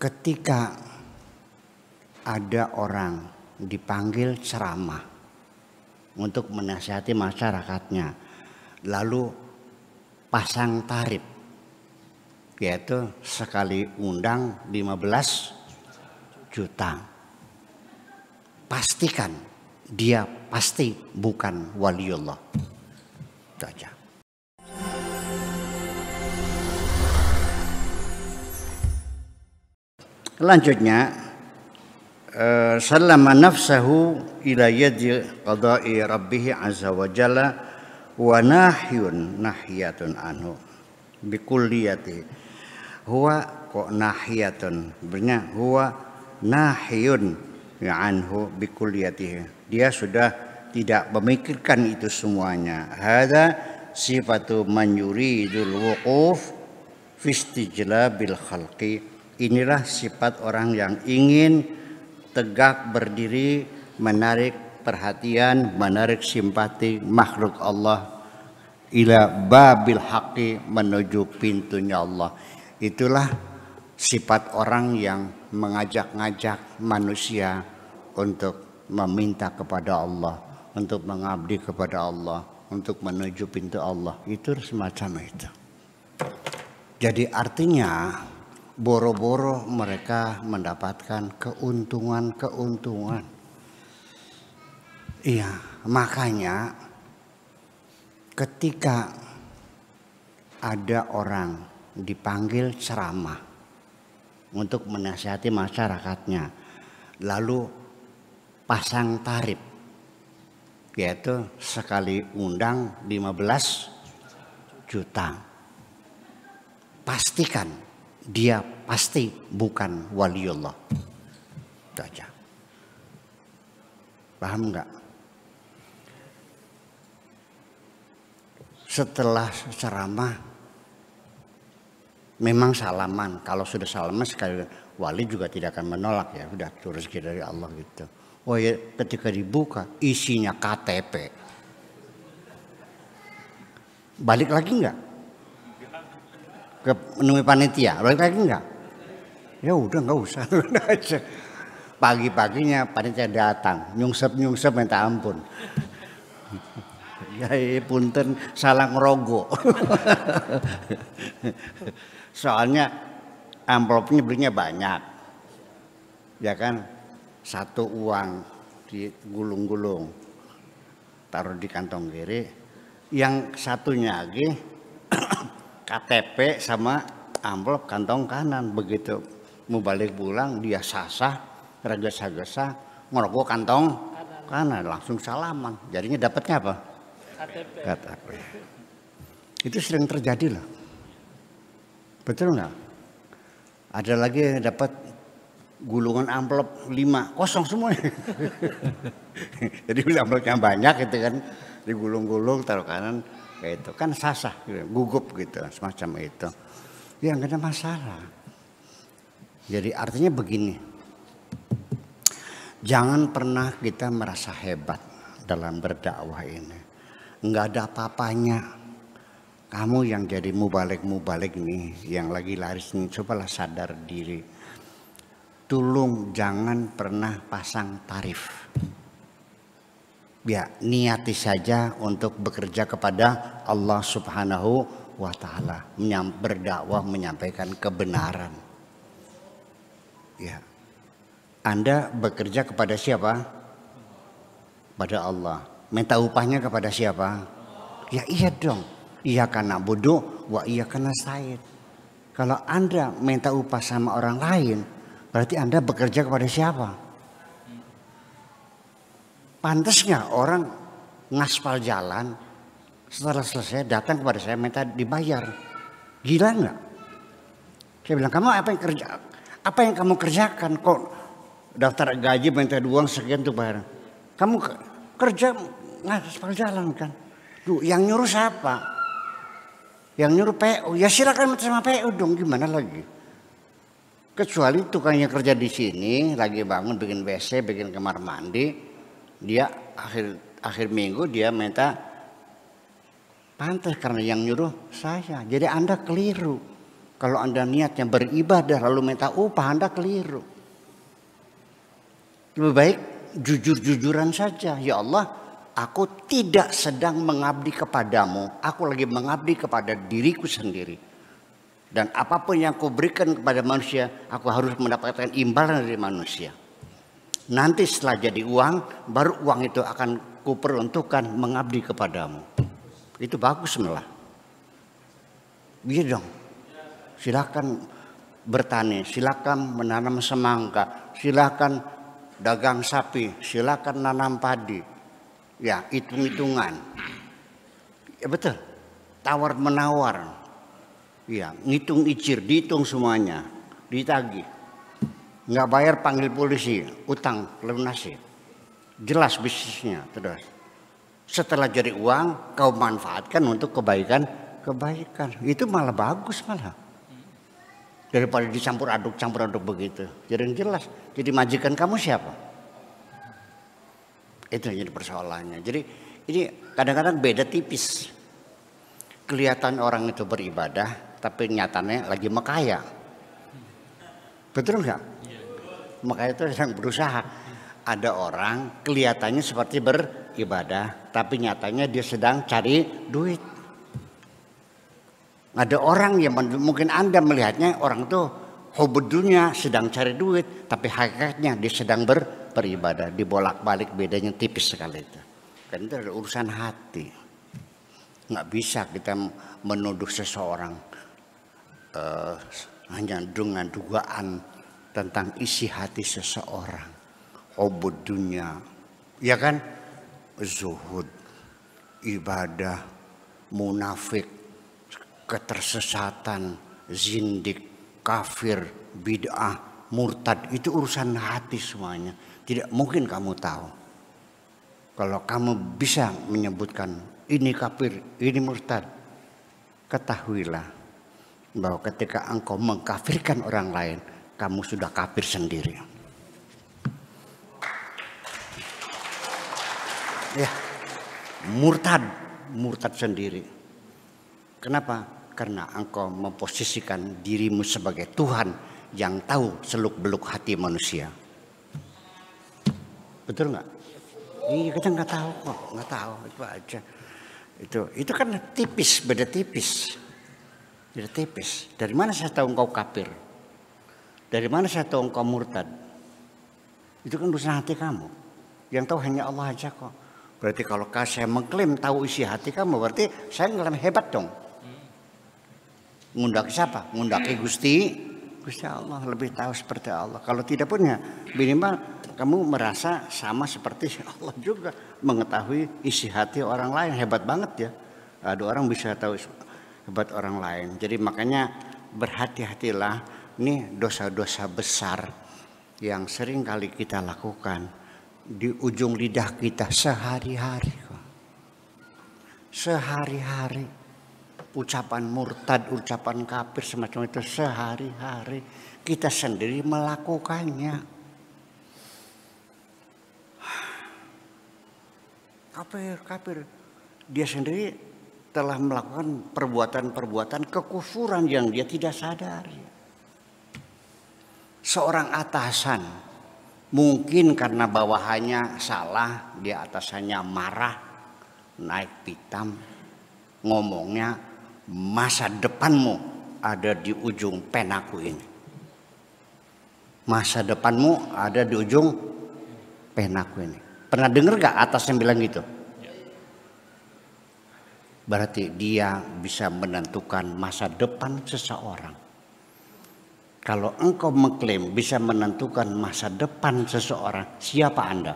ketika ada orang dipanggil ceramah untuk menasihati masyarakatnya lalu pasang tarif yaitu sekali undang 15 juta pastikan dia pasti bukan waliullah itu aja Selanjutnya eh, salama nafsahu ila yadi qada'i rabbih azza wa jalla wa nahyun nahyatun anhu bikulliyati huwa kok nahyatun sebenarnya huwa nahyun anhu bikulliyati dia sudah tidak memikirkan itu semuanya hada sifatu man yuridul wuquf fi istijlabil khalqi Inilah sifat orang yang ingin tegak berdiri, menarik perhatian, menarik simpati makhluk Allah ila babil haqi menuju pintunya Allah. Itulah sifat orang yang mengajak-ngajak manusia untuk meminta kepada Allah, untuk mengabdi kepada Allah, untuk menuju pintu Allah. Itu semacam itu. Jadi artinya boro-boro mereka mendapatkan keuntungan-keuntungan. Iya, makanya ketika ada orang dipanggil ceramah untuk menasihati masyarakatnya, lalu pasang tarif yaitu sekali undang 15 juta. Pastikan dia pasti bukan waliullah. Itu aja. Paham nggak? Setelah ceramah memang salaman. Kalau sudah salaman sekali wali juga tidak akan menolak ya. Sudah rezeki dari Allah gitu. Oh ya ketika dibuka isinya KTP. Balik lagi nggak? ke menemui panitia Lalu kayak enggak ya udah nggak usah aja pagi-paginya panitia datang nyungsep nyungsep minta ampun ya punten salang rogo. soalnya amplopnya belinya banyak ya kan satu uang digulung-gulung taruh di kantong kiri yang satunya lagi KTP sama amplop kantong kanan begitu mau balik pulang dia sasah tergesa-gesa ngerokok kantong kanan. kanan langsung salaman jadinya dapatnya apa KTP. itu sering terjadi loh betul nggak ada lagi dapat gulungan amplop lima kosong semua jadi amplopnya banyak itu kan digulung-gulung taruh kanan kayak itu kan sasah gitu, gugup gitu semacam itu ya nggak ada masalah jadi artinya begini jangan pernah kita merasa hebat dalam berdakwah ini nggak ada apa kamu yang jadi mubalik-mubalik nih yang lagi laris nih cobalah sadar diri tulung jangan pernah pasang tarif ya niati saja untuk bekerja kepada Allah Subhanahu wa taala, berdakwah menyampaikan kebenaran. Ya. Anda bekerja kepada siapa? Pada Allah. Minta upahnya kepada siapa? Ya iya dong. Iya karena bodoh, wa iya karena said. Kalau Anda minta upah sama orang lain, berarti Anda bekerja kepada siapa? Pantasnya orang ngaspal jalan setelah selesai datang kepada saya minta dibayar. Gila nggak? Saya bilang kamu apa yang kerja? Apa yang kamu kerjakan kok daftar gaji minta uang sekian tuh bayar? Kamu kerja ngaspal jalan kan? Duh, yang nyuruh siapa? Yang nyuruh PO. Ya silakan minta sama PO dong gimana lagi? kecuali tukangnya kerja di sini lagi bangun bikin WC bikin kamar mandi dia akhir akhir minggu dia minta pantas karena yang nyuruh saya. Jadi Anda keliru. Kalau Anda niatnya beribadah lalu minta upah Anda keliru. Lebih baik jujur-jujuran saja. Ya Allah, aku tidak sedang mengabdi kepadamu. Aku lagi mengabdi kepada diriku sendiri. Dan apapun yang kuberikan kepada manusia, aku harus mendapatkan imbalan dari manusia. Nanti setelah jadi uang, baru uang itu akan kuperuntukkan mengabdi kepadamu. Itu bagus malah. Iya dong. Silakan bertani, silakan menanam semangka, silakan dagang sapi, silakan nanam padi. Ya, hitung-hitungan. Ya betul. Tawar menawar. Ya, ngitung icir, dihitung semuanya, ditagih nggak bayar panggil polisi, utang lunasi. Jelas bisnisnya terus. Setelah jadi uang, kau manfaatkan untuk kebaikan kebaikan. Itu malah bagus malah. Daripada dicampur aduk campur aduk begitu. Jadi yang jelas. Jadi majikan kamu siapa? Itu yang jadi persoalannya. Jadi ini kadang-kadang beda tipis. Kelihatan orang itu beribadah, tapi nyatanya lagi mekaya. Betul nggak? Makanya itu sedang berusaha. Ada orang kelihatannya seperti beribadah, tapi nyatanya dia sedang cari duit. Ada orang yang mungkin Anda melihatnya orang itu hobi sedang cari duit, tapi hakikatnya dia sedang ber, beribadah. Dibolak-balik bedanya tipis sekali itu. Karena itu ada urusan hati. Nggak bisa kita menuduh seseorang uh, hanya dengan dugaan tentang isi hati seseorang. Obud dunia, ya kan? Zuhud, ibadah, munafik, ketersesatan, zindik, kafir, bid'ah, murtad. Itu urusan hati semuanya. Tidak mungkin kamu tahu. Kalau kamu bisa menyebutkan ini kafir, ini murtad. Ketahuilah bahwa ketika engkau mengkafirkan orang lain, kamu sudah kafir sendiri. Ya, murtad, murtad sendiri. Kenapa? Karena engkau memposisikan dirimu sebagai Tuhan yang tahu seluk-beluk hati manusia. Betul nggak? Iya kita nggak tahu kok, nggak tahu itu aja. Itu itu kan tipis, beda tipis, beda tipis. Dari mana saya tahu engkau kapir? Dari mana saya tahu engkau murtad? Itu kan urusan hati kamu. Yang tahu hanya Allah aja kok. Berarti kalau saya mengklaim tahu isi hati kamu, berarti saya nggak hebat dong. Ngundak siapa? Ngundak Gusti. Gusti Allah lebih tahu seperti Allah. Kalau tidak punya, minimal kamu merasa sama seperti Allah juga mengetahui isi hati orang lain hebat banget ya ada orang bisa tahu hebat orang lain jadi makanya berhati-hatilah ini dosa-dosa besar yang sering kali kita lakukan di ujung lidah kita sehari-hari. Sehari-hari ucapan murtad, ucapan kafir semacam itu sehari-hari kita sendiri melakukannya. kafir, kafir. Dia sendiri telah melakukan perbuatan-perbuatan kekufuran yang dia tidak sadari seorang atasan mungkin karena bawahannya salah dia atasannya marah naik pitam ngomongnya masa depanmu ada di ujung penaku ini masa depanmu ada di ujung penaku ini pernah dengar gak atas yang bilang gitu berarti dia bisa menentukan masa depan seseorang kalau engkau mengklaim bisa menentukan masa depan seseorang, siapa Anda?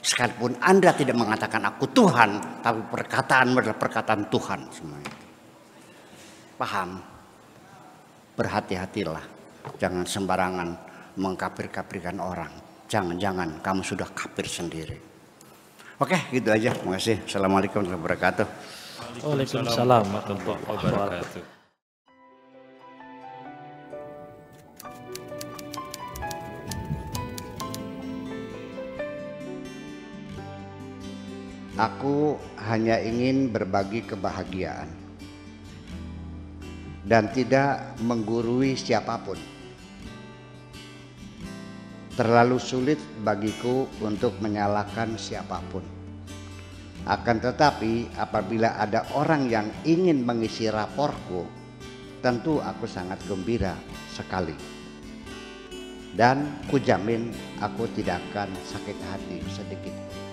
Sekalipun Anda tidak mengatakan aku Tuhan, tapi perkataan adalah perkataan Tuhan semuanya. Paham? Berhati-hatilah. Jangan sembarangan mengkafir-kafirkan orang. Jangan-jangan kamu sudah kafir sendiri. Oke, gitu aja. Terima kasih. Assalamualaikum warahmatullahi wabarakatuh. Waalaikumsalam warahmatullahi wabarakatuh. Aku hanya ingin berbagi kebahagiaan dan tidak menggurui siapapun. Terlalu sulit bagiku untuk menyalahkan siapapun. Akan tetapi, apabila ada orang yang ingin mengisi raporku, tentu aku sangat gembira sekali. Dan kujamin aku tidak akan sakit hati sedikit pun.